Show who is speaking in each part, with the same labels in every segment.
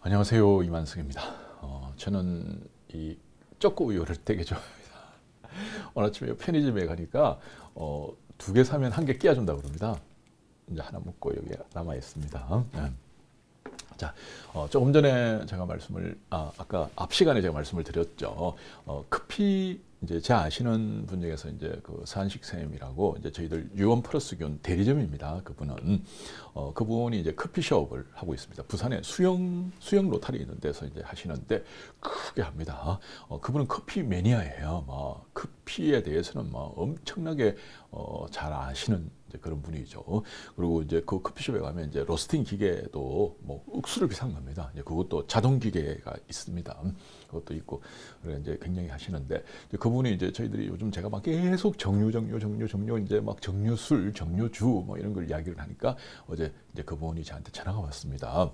Speaker 1: 안녕하세요 이만승입니다. 어, 저는 이 쩍고 우유를 되게 좋아합니다. 오늘 아침에 편의점에 가니까 어, 두개 사면 한 개 끼워준다 그럽니다. 이제 하나 먹고 여기 남아 있습니다. 네. 자, 어, 조금 전에 제가 말씀을 아, 아까 앞 시간에 제가 말씀을 드렸죠. 어, 커피 이제 제 아시는 분 중에서 이제 그 산식 쌤이라고 이제 저희들 유원 플러스균 대리점입니다. 그분은 어 그분이 이제 커피숍을 하고 있습니다. 부산에 수영 수영 로타리 있는 데서 이제 하시는데 크게 합니다. 어 그분은 커피 매니아예요. 막 뭐, 피에 대해서는 막 뭐 엄청나게 어, 잘 아시는 이제 그런 분이죠. 그리고 이제 그 커피숍에 가면 이제 로스팅 기계도 뭐 억수를 비싼 겁니다. 이제 그것도 자동 기계가 있습니다. 그것도 있고 그래 이제 굉장히 하시는데 이제 그분이 이제 저희들이 요즘 제가 막 계속 정류 정류 정류 정류 이제 막 정류술 정류주 뭐 이런 걸 이야기를 하니까 어제 이제 그분이 저한테 전화가 왔습니다.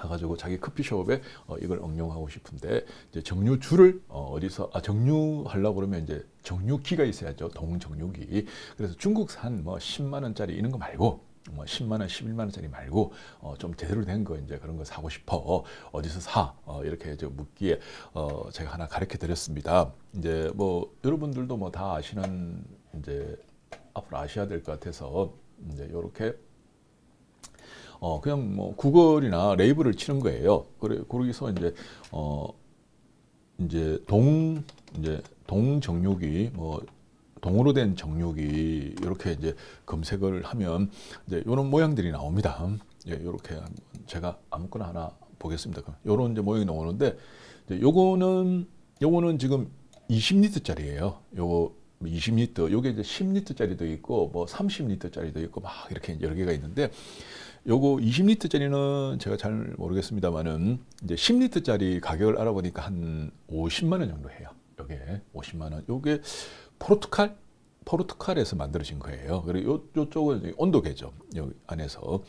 Speaker 1: 가가지고 자기 커피숍에 어, 이걸 응용하고 싶은데 이제 정류줄을 어, 어디서 아, 정류하려고 그러면 이제 정류기가 있어야죠. 동정류기. 그래서 중국산 뭐 10만 원짜리 이런 거 말고 뭐 10만 원, 11만 원짜리 말고 어, 좀 제대로 된 거 이제 그런 거 사고 싶어 어디서 사 어, 이렇게 이 묻기에 어, 제가 하나 가르쳐 드렸습니다. 이제 뭐 여러분들도 뭐 다 아시는 이제 앞으로 아셔야 될 것 같아서 이제 이렇게 어, 그냥 뭐구글이나 레이블을 치는 거예요. 그래 거기서 이제 어 이제 동 이제 동정육이 뭐 동으로 된 정육이 이렇게 이제 검색을 하면 이제 요런 모양들이 나옵니다. 예, 요렇게 제가 아무거나 하나 보겠습니다. 그럼 요런 이제 모양이 나오는데 이제 요거는 요거는 지금 20리터짜리예요. 요거 20리터, 요게 이제 10리터짜리도 있고 뭐 30리터짜리도 있고 막 이렇게 여러 개가 있는데 요거 20리터짜리는 제가 잘 모르겠습니다만은 이제 10리터짜리 가격을 알아보니까 한 50만 원 정도 해요. 요게 50만 원. 요게 포르투갈 포르투갈에서 만들어진 거예요. 그리고 요 요쪽은 온도계죠. 여기 안에서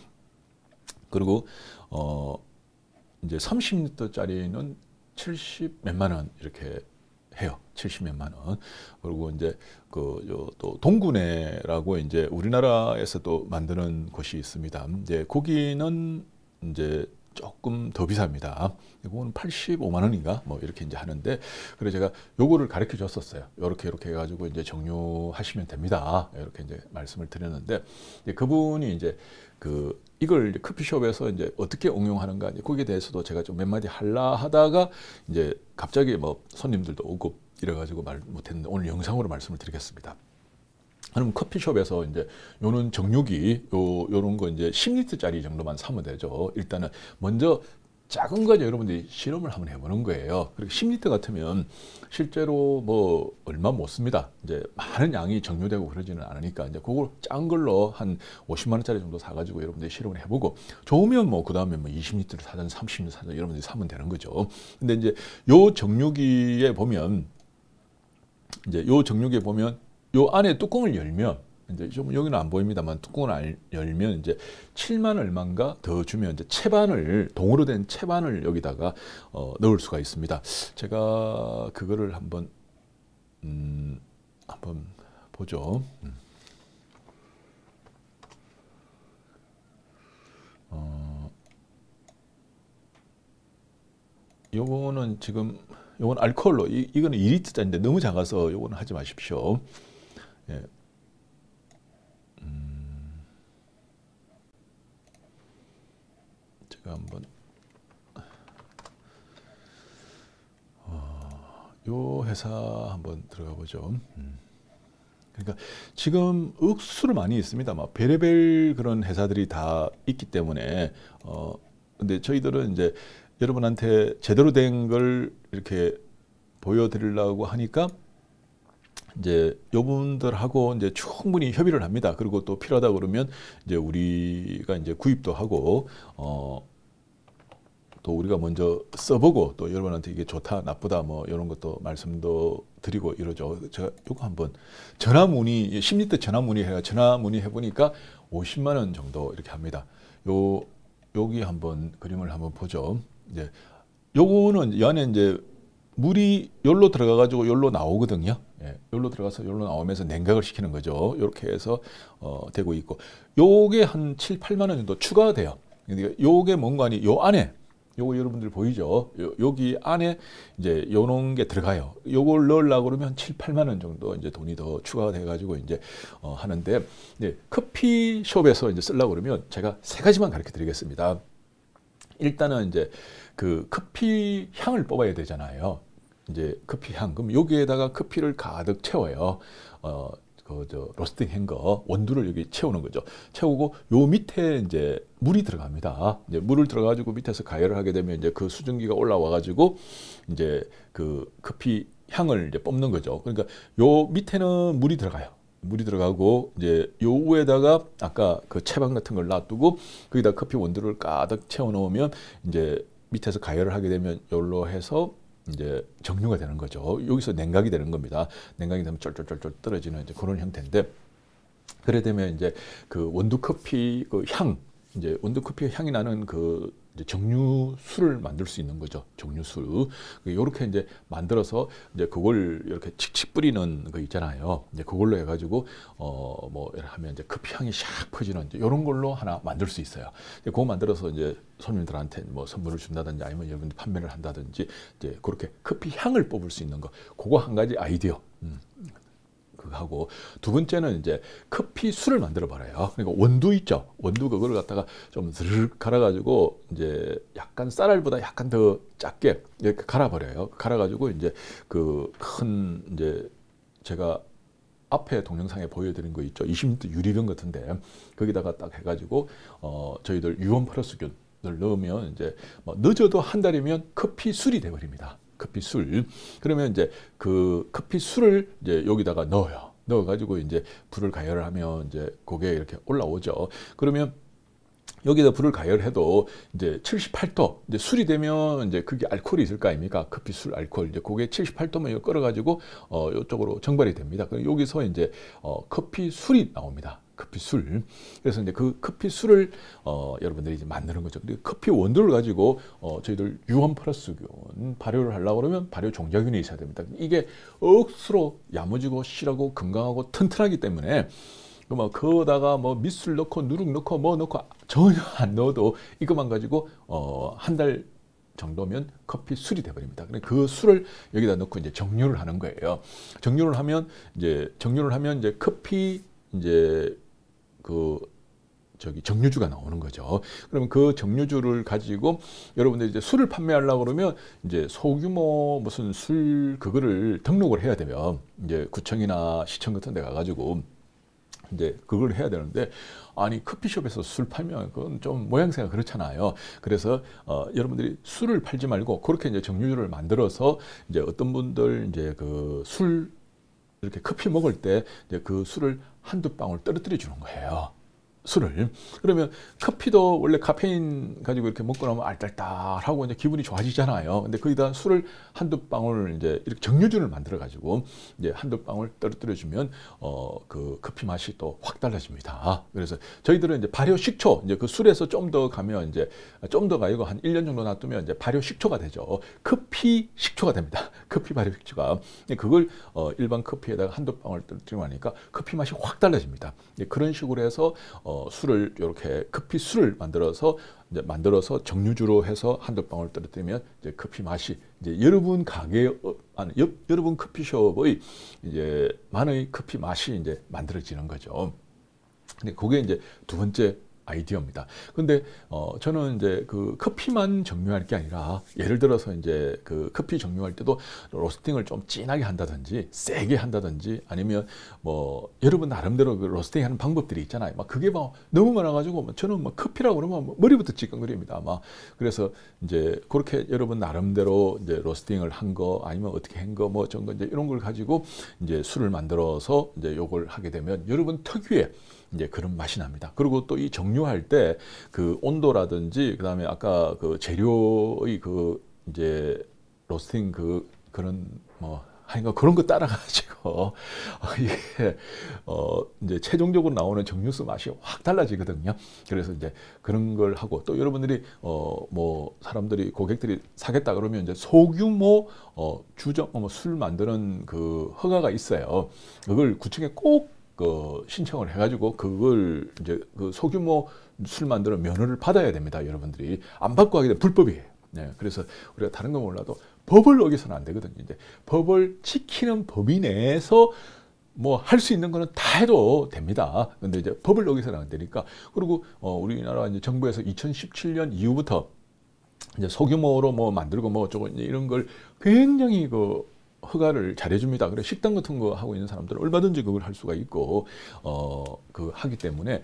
Speaker 1: 그리고 어 이제 30리터짜리는 70 몇만 원 이렇게 해요. 70 몇만 원. 그리고 이제 그또 동구네라고 이제 우리나라에서 또 만드는 곳이 있습니다. 이제 거기는 이제 조금 더 비쌉니다. 이건 85만 원인가 뭐 이렇게 이제 하는데 그래서 제가 요거를 가르쳐 줬었어요. 요렇게 이렇게 해 가지고 이제 정류하시면 됩니다. 이렇게 이제 말씀을 드렸는데 이제 그분이 이제 그 이걸 이제 커피숍에서 이제 어떻게 응용하는가 이제 거기에 대해서도 제가 좀 몇 마디 할라 하다가 이제 갑자기 뭐 손님들도 오고 이래 가지고 말못 했는데 오늘 영상으로 말씀을 드리겠습니다. 아니면 커피숍에서 이제 요런 정육이 요 요런 거 이제 10리터짜리 정도만 사면 되죠. 일단은 먼저 작은 거죠. 여러분들이 실험을 한번 해보는 거예요. 그리고 10리터 같으면 실제로 뭐 얼마 못 씁니다. 이제 많은 양이 정류되고 그러지는 않으니까 이제 그걸 작은 걸로 한 50만 원짜리 정도 사가지고 여러분들이 실험을 해보고 좋으면 뭐 그 다음에 뭐 20리터를 뭐 사든 30리터 사든 여러분들이 사면 되는 거죠. 근데 이제 요 정류기에 보면 이제 요 정류기에 보면 요 안에 뚜껑을 열면 이제 좀 여기는 안 보입니다만 뚜껑을 알, 열면 이제 7만 얼마인가 더 주면 이제 채반을 동으로 된 채반을 여기다가 어, 넣을 수가 있습니다. 제가 그거를 한번 음, 한번 보죠. 음. 어, 요거는 지금 요건 알코올로 이, 이거는 2리터짜리인데 너무 작아서 요거는 하지 마십시오. 예. 음 제가 한번 어, 요 회사 한번 들어가 보죠. 음. 그러니까 지금 억수로 많이 있습니다. 막 베레벨 그런 회사들이 다 있기 때문에 어 근데 저희들은 이제 여러분한테 제대로 된 걸 이렇게 보여드리려고 하니까 이제 요 분들하고 이제 충분히 협의를 합니다. 그리고 또 필요하다 그러면 이제 우리가 이제 구입도 하고 어. 또 우리가 먼저 써보고 또 여러분한테 이게 좋다 나쁘다 뭐 이런 것도 말씀도 드리고 이러죠. 제가 요거 한번 전화 문의 10리터 전화 문의해가 전화 문의해 보니까 50만 원 정도 이렇게 합니다. 요 여기 한번 그림을 한번 보죠. 이제 요거는 연에 이제 물이 열로 들어가 가지고 열로 나오거든요. 예, 여기로 들어가서 여기로 나오면서 냉각을 시키는 거죠. 이렇게 해서 어, 되고 있고 요게 한 7, 8만 원 정도 추가가 돼요. 그러니까 요게 뭔가 아니 요 안에 요거 여러분들 보이죠? 요, 기 안에 이제 요런 게 들어가요. 요걸 넣으려고 그러면 7, 8만 원 정도 이제 돈이 더 추가가 돼 가지고 이제 어, 하는데 이제 네, 커피숍에서 이제 쓰려고 그러면 제가 세 가지만 가르쳐 드리겠습니다. 일단은 이제 그 커피 향을 뽑아야 되잖아요. 이제 커피 향금 여기에다가 커피를 가득 채워요. 어, 그저 로스팅 한거 원두를 여기 채우는 거죠. 채우고 요 밑에 이제 물이 들어갑니다. 이제 물을 들어가지고 밑에서 가열을 하게 되면 이제 그 수증기가 올라와가지고 이제 그 커피 향을 이제 뽑는 거죠. 그러니까 요 밑에는 물이 들어가요. 물이 들어가고 이제 요 위에다가 아까 그 채반 같은 걸 놔두고 거기다 커피 원두를 가득 채워 넣으면 이제 밑에서 가열을 하게 되면 열로 해서 이제 정류가 되는 거죠. 여기서 냉각이 되는 겁니다. 냉각이 되면 쫄쫄쫄쫄 떨어지는 이제 그런 형태인데 그래 되면 이제 그 원두 커피 그향 이제 원두 커피 향이 나는 그 이제 정류수를 만들 수 있는 거죠. 정류수. 이렇게 이제 만들어서 이제 그걸 이렇게 칙칙 뿌리는 거 있잖아요. 이제 그걸로 해가지고, 어, 뭐, 하면 이제 커피 향이 샥 퍼지는 이제 요런 걸로 하나 만들 수 있어요. 이제 그거 만들어서 이제 손님들한테 뭐 선물을 준다든지 아니면 여러분들 판매를 한다든지 이제 그렇게 커피 향을 뽑을 수 있는 거. 그거 한 가지 아이디어. 음, 그거하고 두 번째는 이제 커피 술을 만들어 버려요. 그러니까 원두 있죠. 원두 그거를 갖다가 좀 스르륵 갈아가지고 이제 약간 쌀알보다 약간 더 작게 이렇게 갈아버려요. 갈아가지고 이제 그 큰 이제 제가 앞에 동영상에 보여드린 거 있죠. 20m 유리병 같은데 거기다가 딱 해가지고 어 저희들 유원 플러스균을 넣으면 이제 뭐 늦어도 한 달이면 커피 술이 돼버립니다. 커피 술. 그러면 이제 그 커피 술을 이제 여기다가 넣어요. 넣어가지고 이제 불을 가열 하면 이제 고게 이렇게 올라오죠. 그러면 여기다 불을 가열해도 이제 78도 이제 술이 되면 이제 그게 알코올이 있을 거 아닙니까? 커피술 알코올 이제 그게 78도면 끓어가지고 어 이쪽으로 정발이 됩니다. 그럼 여기서 이제 어 커피술이 나옵니다. 커피술. 그래서 이제 그 커피술을 어, 여러분들이 이제 만드는 거죠. 그리 커피 원두를 가지고 어, 저희들 유황 플러스균 발효를 하려고 그러면 발효 종자균이 있어야 됩니다. 이게 억수로 야무지고 실하고 건강하고 튼튼하기 때문에 그뭐거다가뭐 밑술 넣고 누룩 넣고 뭐 넣고 전혀 안 넣어도 이것만 가지고 어, 한 달 정도면 커피 술이 돼버립니다. 그러그 그러니까 술을 여기다 넣고 이제 정류를 하는 거예요. 정류를 하면 이제 정류를 하면 이제 커피 이제 그 저기 정류주가 나오는 거죠. 그러면 그 정류주를 가지고 여러분들 이제 술을 판매하려고 그러면 이제 소규모 무슨 술 그거를 등록을 해야 되면 이제 구청이나 시청 같은 데 가가지고 이제 그걸 해야 되는데 아니 커피숍에서 술 팔면 그건 좀 모양새가 그렇잖아요. 그래서 어, 여러분들이 술을 팔지 말고 그렇게 이제 정류를 만들어서 이제 어떤 분들 이제 그 술 이렇게 커피 먹을 때 이제 그 술을 한두 방울 떨어뜨려 주는 거예요. 술을 그러면 커피도 원래 카페인 가지고 이렇게 먹고 나면 알딸딸하고 이제 기분이 좋아지잖아요. 근데 거기다 술을 한두 방울 이제 이렇게 정류주를 만들어 가지고 이제 한두 방울 떨어뜨려 주면 어 그 커피 맛이 또 확 달라집니다. 그래서 저희들은 이제 발효 식초 이제 그 술에서 좀 더 가면 이제 좀 더 가이고 한 1년 정도 놔두면 이제 발효 식초가 되죠. 커피 식초가 됩니다. 커피 발효 식초가 그걸 어 일반 커피에다가 한두 방울 떨어뜨리고 하니까 커피 맛이 확 달라집니다. 그런 식으로 해서 어, 어, 술을 이렇게 커피 술을 만들어서 이제 만들어서 정류주로 해서 한두 방울 떨어뜨리면 이제 커피 맛이 이제 여러분 가게 어, 아니 옆, 여러분 커피숍의 이제 만의 커피 맛이 이제 만들어지는 거죠. 근데 그게 이제 두 번째 아이디어입니다. 근데 어, 저는 이제 그 커피만 정류할 게 아니라 예를 들어서 이제 그 커피 정류할 때도 로스팅을 좀 진하게 한다든지 세게 한다든지 아니면 뭐 여러분 나름대로 그 로스팅 하는 방법들이 있잖아요. 막 그게 막 너무 많아가지고 뭐 저는 막 뭐 커피라고 그러면 뭐 머리부터 찌끈거립니다. 아마 그래서 이제 그렇게 여러분 나름대로 이제 로스팅을 한 거 아니면 어떻게 한 거뭐 저런 거 이제 이런 걸 가지고 이제 술을 만들어서 이제 요걸 하게 되면 여러분 특유의 이제 그런 맛이 납니다. 그리고 또 이 정류할 때 그 온도라든지 그다음에 아까 그 재료의 그 이제 로스팅 그 그런 뭐 하여간 그런 거 따라가지고 이게 어 이제 최종적으로 나오는 정류수 맛이 확 달라지거든요. 그래서 이제 그런 걸 하고 또 여러분들이 어 뭐 사람들이 고객들이 사겠다 그러면 이제 소규모 어 주점 어, 술 만드는 그 허가가 있어요. 그걸 구청에 꼭그 신청을 해가지고 그걸 이제 그 소규모 술만드는 면허를 받아야 됩니다. 여러분들이 안 받고 하게 되면 불법이에요. 네, 그래서 우리가 다른 거 몰라도 법을 어기서는 안 되거든요. 이제 법을 지키는 범위 내에서 뭐 할 수 있는 거는 다 해도 됩니다. 근데 이제 법을 어기서는 안 되니까 그리고 어, 우리나라 이제 정부에서 2017년 이후부터 이제 소규모로 뭐 만들고 뭐 어쩌고 이런 걸 굉장히 그 허가를 잘해줍니다. 그래 식당 같은 거 하고 있는 사람들은 얼마든지 그걸 할 수가 있고 어그 하기 때문에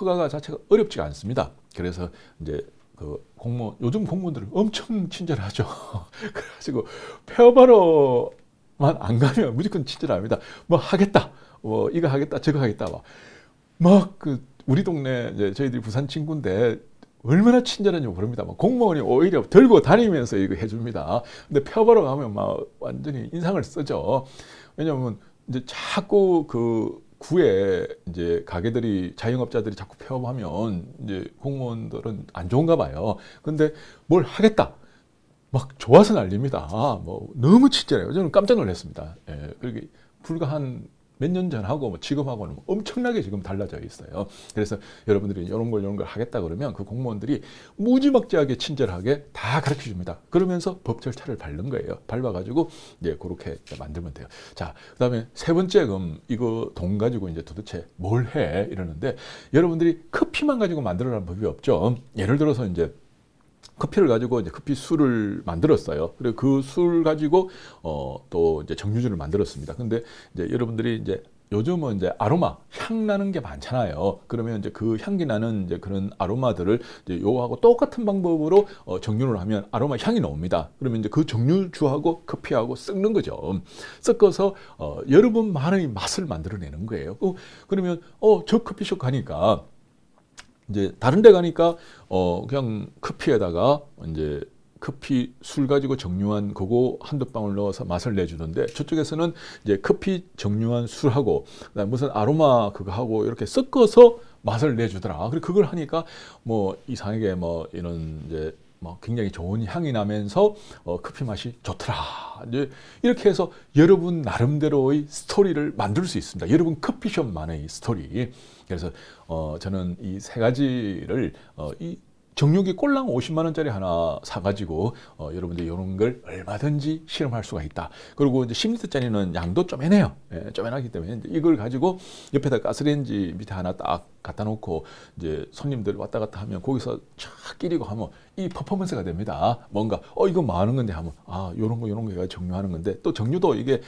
Speaker 1: 허가가 자체가 어렵지가 않습니다. 그래서 이제 그 공무원 요즘 공무원들은 엄청 친절하죠. 그래가지고 폐업하러만 안 가면 무조건 친절합니다. 뭐 하겠다, 뭐 이거 하겠다, 저거 하겠다 막막그 우리 동네 이제 저희들이 부산 친구인데 얼마나 친절한지 모릅니다만 공무원이 오히려 들고 다니면서 이거 해줍니다. 근데 펴보러 가면 막 완전히 인상을 쓰죠. 왜냐하면 이제 자꾸 그 구에 이제 가게들이 자영업자들이 자꾸 폐업하면 이제 공무원들은 안 좋은가 봐요. 근데 뭘 하겠다. 막 좋아서 날립니다 아, 뭐 너무 친절해요. 저는 깜짝 놀랐습니다. 예, 그렇게 불과 한 몇년 전하고 뭐 지금하고는 뭐 엄청나게 지금 달라져 있어요. 그래서 여러분들이 이런 걸 이런 걸 하겠다 그러면 그 공무원들이 무지막지하게 친절하게 다 가르쳐 줍니다. 그러면서 법 절차를 밟는 거예요. 밟아가지고 이제 그렇게 만들면 돼요. 자, 그다음에 세 번째 금 이거 돈 가지고 이제 도대체 뭘 해 이러는데 여러분들이 커피만 가지고 만들어라는 법이 없죠. 예를 들어서 이제 커피를 가지고 이제 커피 술을 만들었어요. 그리고 그 술 가지고 어, 또 이제 정류주를 만들었습니다. 근데 이제 여러분들이 이제 요즘은 이제 아로마 향 나는 게 많잖아요. 그러면 이제 그 향기 나는 이제 그런 아로마들을 이제 요하고 똑같은 방법으로 어, 정류를 하면 아로마 향이 나옵니다. 그러면 이제 그 정류주하고 커피하고 섞는 거죠. 섞어서 어, 여러분만의 맛을 만들어내는 거예요. 그, 그러면 어 저 커피숍 가니까 이제 다른 데 가니까 어 그냥 커피에다가 이제 커피 술 가지고 정류한 그거 한두 방울 넣어서 맛을 내주던데 저쪽에서는 이제 커피 정류한 술하고 그다음에 무슨 아로마 그거 하고 이렇게 섞어서 맛을 내주더라. 그리고 그걸 하니까 뭐 이상하게 뭐 이런 이제 뭐 굉장히 좋은 향이 나면서 어, 커피 맛이 좋더라. 이제 이렇게 해서 여러분 나름대로의 스토리를 만들 수 있습니다. 여러분 커피숍만의 스토리. 그래서 어, 저는 이 세 가지를 어, 이 정육이 꼴랑 50만 원짜리 하나 사가지고 어, 여러분들 이런 걸 얼마든지 실험할 수가 있다. 그리고 이제 10리터짜리는 양도 좀애내요 예, 좀 애나기 때문에 이걸 가지고 옆에다 가스레인지 밑에 하나 딱 갖다 놓고 이제 손님들 왔다 갔다 하면 거기서 착 끼리고 하면 이 퍼포먼스가 됩니다. 뭔가 어 이거 많은 건데 하면 아 요런 거 요런 거가 정류하는 건데 또 정류도 이게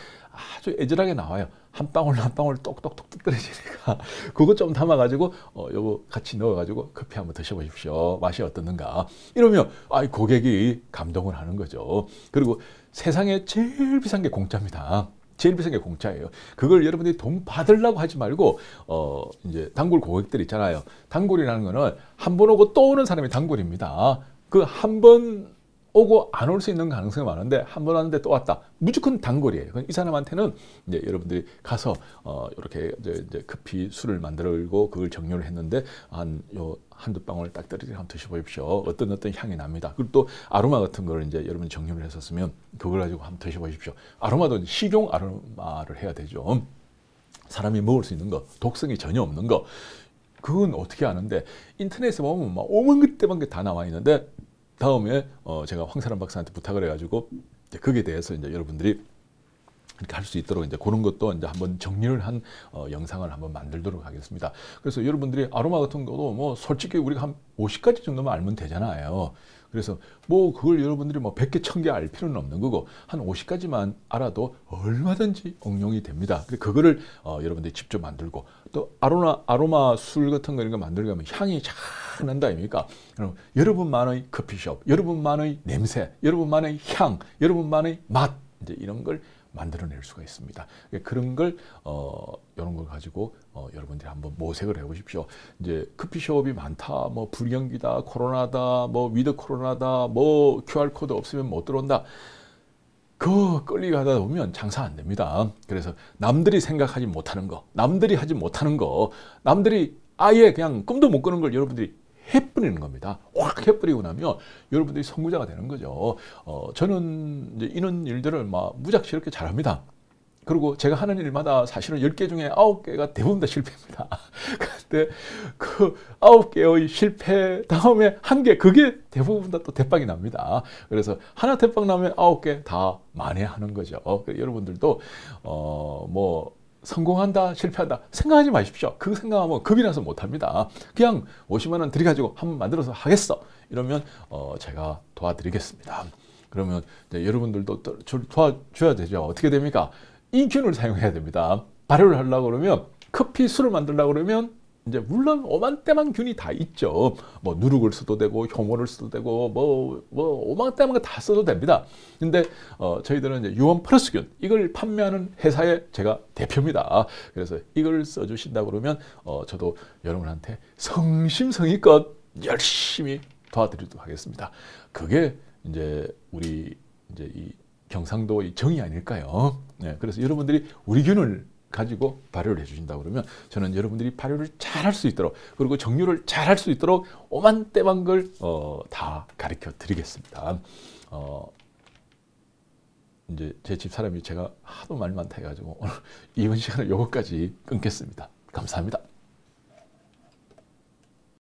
Speaker 1: 아주 애절하게 나와요. 한 방울 한 방울 똑똑똑 떨어지니까 그거 좀 담아가지고 어, 요거 같이 넣어가지고 커피 한번 드셔보십시오. 맛이 어떻는가. 이러면 아, 고객이 감동을 하는 거죠. 그리고 세상에 제일 비싼 게 공짜입니다. 제일 비싼 게 공짜예요. 그걸 여러분들이 돈 받으려고 하지 말고 어 이제 단골 고객들 있잖아요. 단골이라는 거는 한 번 오고 또 오는 사람이 단골입니다. 그한번 오고 안 올 수 있는 가능성이 많은데 한 번 왔는데 또 왔다. 무조건 단골이에요. 이 사람한테는 이제 여러분들이 가서 어, 이렇게 이제, 급히 술을 만들고 그걸 정렬을 했는데 한요 한두 방울 딱 떨어지게 한번 드셔보십시오. 어떤 어떤 향이 납니다. 그리고 또 아로마 같은 걸 이제 여러분 정렬을 했었으면 그걸 가지고 한번 드셔보십시오. 아로마도 식용 아로마를 해야 되죠. 사람이 먹을 수 있는 거, 독성이 전혀 없는 거. 그건 어떻게 아는데 인터넷에 보면 막 오만 그때만 다 나와 있는데 다음에 어 제가 황사람 박사한테 부탁을 해가지고 이제 거기에 대해서 이제 여러분들이 이렇게 할수 있도록 이제 그런 것도 이제 한번 정리를 한 어, 영상을 한번 만들도록 하겠습니다. 그래서 여러분들이 아로마 같은 것도 뭐 솔직히 우리가 한 50가지 정도만 알면 되잖아요. 그래서 뭐 그걸 여러분들이 뭐 100개, 1000개 알 필요는 없는 거고 한 50가지만 알아도 얼마든지 응용이 됩니다. 그거를 어, 여러분들이 직접 만들고 또 아로마 아로마 술 같은 거 이런 거 만들려면 향이 잘다 난다 아닙니까? 여러분, 여러분만의 커피숍, 여러분만의 냄새, 여러분만의 향, 여러분만의 맛 이제 이런 걸 만들어낼 수가 있습니다. 그러니까 그런 걸 어, 이런 걸 가지고 어, 여러분들이 한번 모색을 해보십시오. 이제 커피숍이 많다, 뭐 불경기다, 코로나다, 뭐 위드 코로나다, 뭐 QR 코드 없으면 못 들어온다. 그 끌리가다 보면 장사 안 됩니다. 그래서 남들이 생각하지 못하는 거, 남들이 하지 못하는 거, 남들이 아예 그냥 꿈도 못 꾸는 걸 여러분들이 해뿌리는 겁니다. 확 해뿌리고 나면 여러분들이 선구자가 되는 거죠. 어, 저는 이런 일들을 막 무작시 렇게 잘합니다. 그리고 제가 하는 일마다 사실은 10개 중에 9개가 대부분 다 실패입니다. 근데 그 9개의 실패 다음에 한 개 그게 대부분 다 또 대박이 납니다. 그래서 하나 대박 나면 9개 다 만회하는 거죠. 그 여러분들도 어뭐 성공한다, 실패한다 생각하지 마십시오. 그 생각하면 겁이 나서 못합니다. 그냥 50만 원 들여가지고 한번 만들어서 하겠어. 이러면 어, 제가 도와드리겠습니다. 그러면 여러분들도 도와줘야 되죠. 어떻게 됩니까? 인균을 사용해야 됩니다. 발효를 하려고 그러면 커피 술을 만들려고 그러면 이제 물론 오만때만 균이 다 있죠. 뭐 누룩을 써도 되고 효모를 써도 되고 뭐뭐 뭐 오만때만 다 써도 됩니다. 근데 어, 저희들은 이제 유원 플러스균 이걸 판매하는 회사의 제가 대표입니다. 그래서 이걸 써주신다 그러면 어, 저도 여러분한테 성심성의껏 열심히 도와드리도록 하겠습니다. 그게 이제 우리 이제 이 경상도 의 정이 아닐까요? 네, 그래서 여러분들이 우리 균을 가지고 발효를 해주신다 그러면 저는 여러분들이 발효를 잘 할 수 있도록 그리고 정류를 잘 할 수 있도록 오만때만 걸다 어, 가르쳐 드리겠습니다. 어, 이제 제 집 사람이 제가 하도 말 많다 해가지고 오늘 이번 시간을 요거까지 끊겠습니다. 감사합니다.